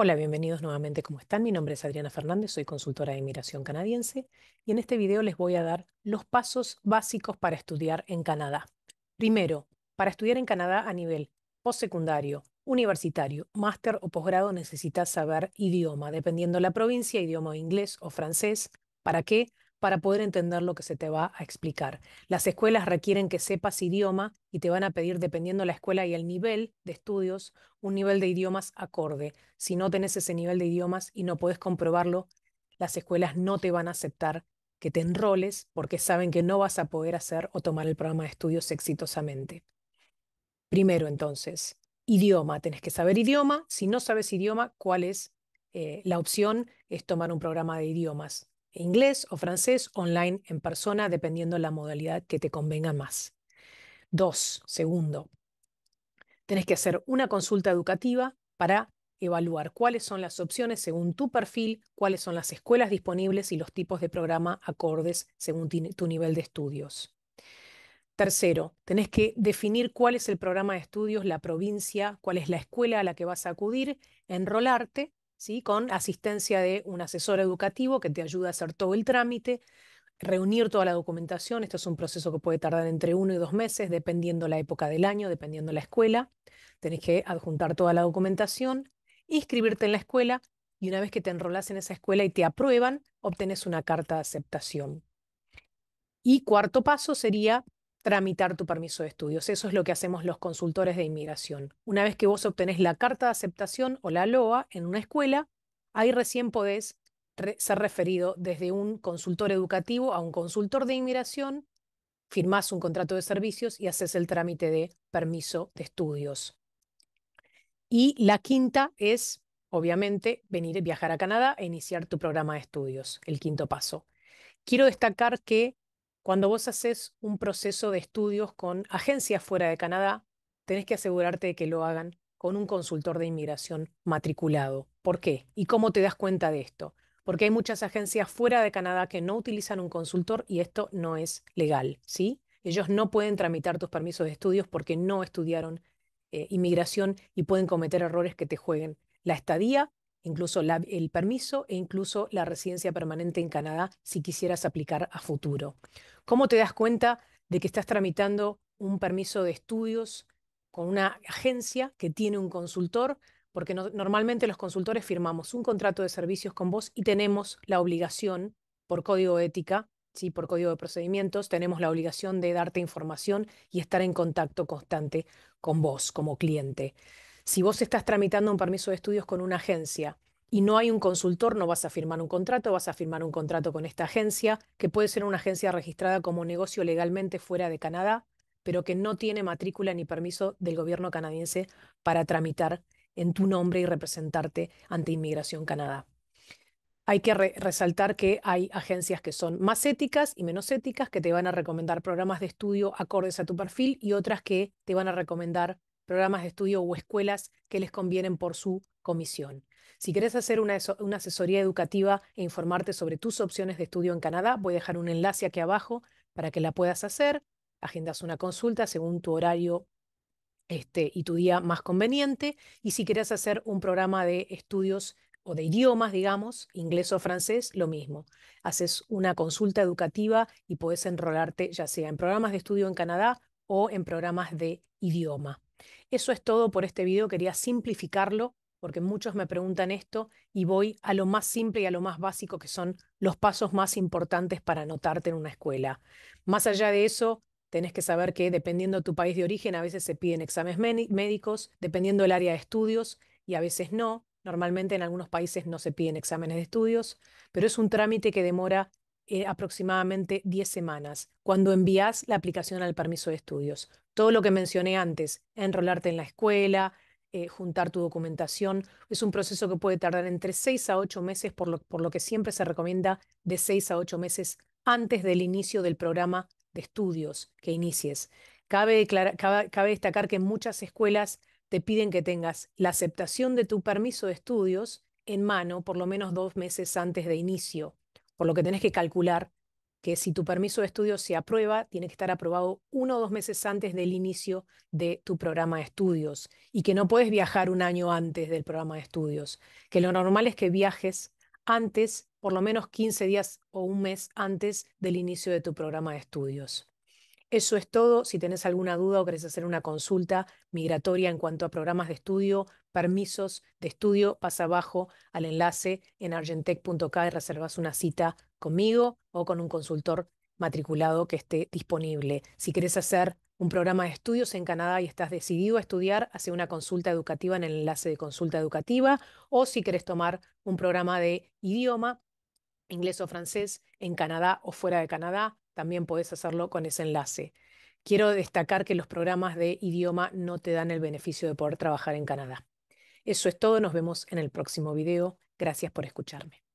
Hola, bienvenidos nuevamente. ¿Cómo están? Mi nombre es Adriana Fernández, soy consultora de inmigración canadiense y en este video les voy a dar los pasos básicos para estudiar en Canadá. Primero, para estudiar en Canadá a nivel postsecundario, universitario, máster o posgrado necesitas saber idioma, dependiendo la provincia, idioma inglés o francés. ¿Para qué? para poder entender lo que se te va a explicar. Las escuelas requieren que sepas idioma y te van a pedir, dependiendo la escuela y el nivel de estudios, un nivel de idiomas acorde. Si no tenés ese nivel de idiomas y no puedes comprobarlo, las escuelas no te van a aceptar que te enroles porque saben que no vas a poder hacer o tomar el programa de estudios exitosamente. Primero, entonces, idioma. Tenés que saber idioma. Si no sabes idioma, ¿cuál es eh, la opción? Es tomar un programa de idiomas inglés o francés, online en persona, dependiendo la modalidad que te convenga más. Dos, segundo, tenés que hacer una consulta educativa para evaluar cuáles son las opciones según tu perfil, cuáles son las escuelas disponibles y los tipos de programa acordes según tu nivel de estudios. Tercero, tenés que definir cuál es el programa de estudios, la provincia, cuál es la escuela a la que vas a acudir, enrolarte con asistencia de un asesor educativo que te ayuda a hacer todo el trámite, reunir toda la documentación. Esto es un proceso que puede tardar entre uno y dos meses, dependiendo la época del año, dependiendo la escuela. Tenés que adjuntar toda la documentación, inscribirte en la escuela y una vez que te enrolas en esa escuela y te aprueban, obtenés una carta de aceptación. Y cuarto paso sería tramitar tu permiso de estudios. Eso es lo que hacemos los consultores de inmigración. Una vez que vos obtenés la carta de aceptación o la LOA en una escuela, ahí recién podés ser referido desde un consultor educativo a un consultor de inmigración, firmás un contrato de servicios y haces el trámite de permiso de estudios. Y la quinta es, obviamente, venir viajar a Canadá e iniciar tu programa de estudios, el quinto paso. Quiero destacar que cuando vos haces un proceso de estudios con agencias fuera de Canadá, tenés que asegurarte de que lo hagan con un consultor de inmigración matriculado. ¿Por qué? ¿Y cómo te das cuenta de esto? Porque hay muchas agencias fuera de Canadá que no utilizan un consultor y esto no es legal, ¿sí? Ellos no pueden tramitar tus permisos de estudios porque no estudiaron eh, inmigración y pueden cometer errores que te jueguen la estadía incluso el permiso e incluso la residencia permanente en Canadá si quisieras aplicar a futuro. ¿Cómo te das cuenta de que estás tramitando un permiso de estudios con una agencia que tiene un consultor? Porque normalmente los consultores firmamos un contrato de servicios con vos y tenemos la obligación, por código ética, por código de procedimientos, tenemos la obligación de darte información y estar en contacto constante con vos como cliente. Si vos estás tramitando un permiso de estudios con una agencia y no hay un consultor, no vas a firmar un contrato, vas a firmar un contrato con esta agencia, que puede ser una agencia registrada como negocio legalmente fuera de Canadá, pero que no tiene matrícula ni permiso del gobierno canadiense para tramitar en tu nombre y representarte ante Inmigración Canadá. Hay que resaltar que hay agencias que son más éticas y menos éticas, que te van a recomendar programas de estudio acordes a tu perfil y otras que te van a recomendar programas de estudio o escuelas que les convienen por su comisión. Si quieres hacer una, asesoría educativa e informarte sobre tus opciones de estudio en Canadá, voy a dejar un enlace aquí abajo para que la puedas hacer. Agendas una consulta según tu horario este, y tu día más conveniente. Y si quieres hacer un programa de estudios o de idiomas, digamos, inglés o francés, lo mismo. Haces una consulta educativa y puedes enrolarte ya sea en programas de estudio en Canadá o en programas de idioma. Eso es todo por este video, quería simplificarlo porque muchos me preguntan esto y voy a lo más simple y a lo más básico que son los pasos más importantes para anotarte en una escuela. Más allá de eso, tenés que saber que dependiendo de tu país de origen a veces se piden exámenes médicos, dependiendo del área de estudios y a veces no. Normalmente en algunos países no se piden exámenes de estudios, pero es un trámite que demora eh, aproximadamente 10 semanas, cuando envías la aplicación al permiso de estudios. Todo lo que mencioné antes, enrolarte en la escuela, eh, juntar tu documentación, es un proceso que puede tardar entre 6 a 8 meses, por lo, por lo que siempre se recomienda de 6 a 8 meses antes del inicio del programa de estudios que inicies. Cabe, cabe destacar que muchas escuelas te piden que tengas la aceptación de tu permiso de estudios en mano por lo menos dos meses antes de inicio por lo que tenés que calcular que si tu permiso de estudio se aprueba, tiene que estar aprobado uno o dos meses antes del inicio de tu programa de estudios y que no puedes viajar un año antes del programa de estudios, que lo normal es que viajes antes, por lo menos 15 días o un mes antes del inicio de tu programa de estudios. Eso es todo. Si tenés alguna duda o querés hacer una consulta migratoria en cuanto a programas de estudio, permisos de estudio, pasa abajo al enlace en argentech.ca y reservas una cita conmigo o con un consultor matriculado que esté disponible. Si querés hacer un programa de estudios en Canadá y estás decidido a estudiar, hace una consulta educativa en el enlace de consulta educativa o si querés tomar un programa de idioma, inglés o francés en Canadá o fuera de Canadá, también puedes hacerlo con ese enlace. Quiero destacar que los programas de idioma no te dan el beneficio de poder trabajar en Canadá. Eso es todo, nos vemos en el próximo video. Gracias por escucharme.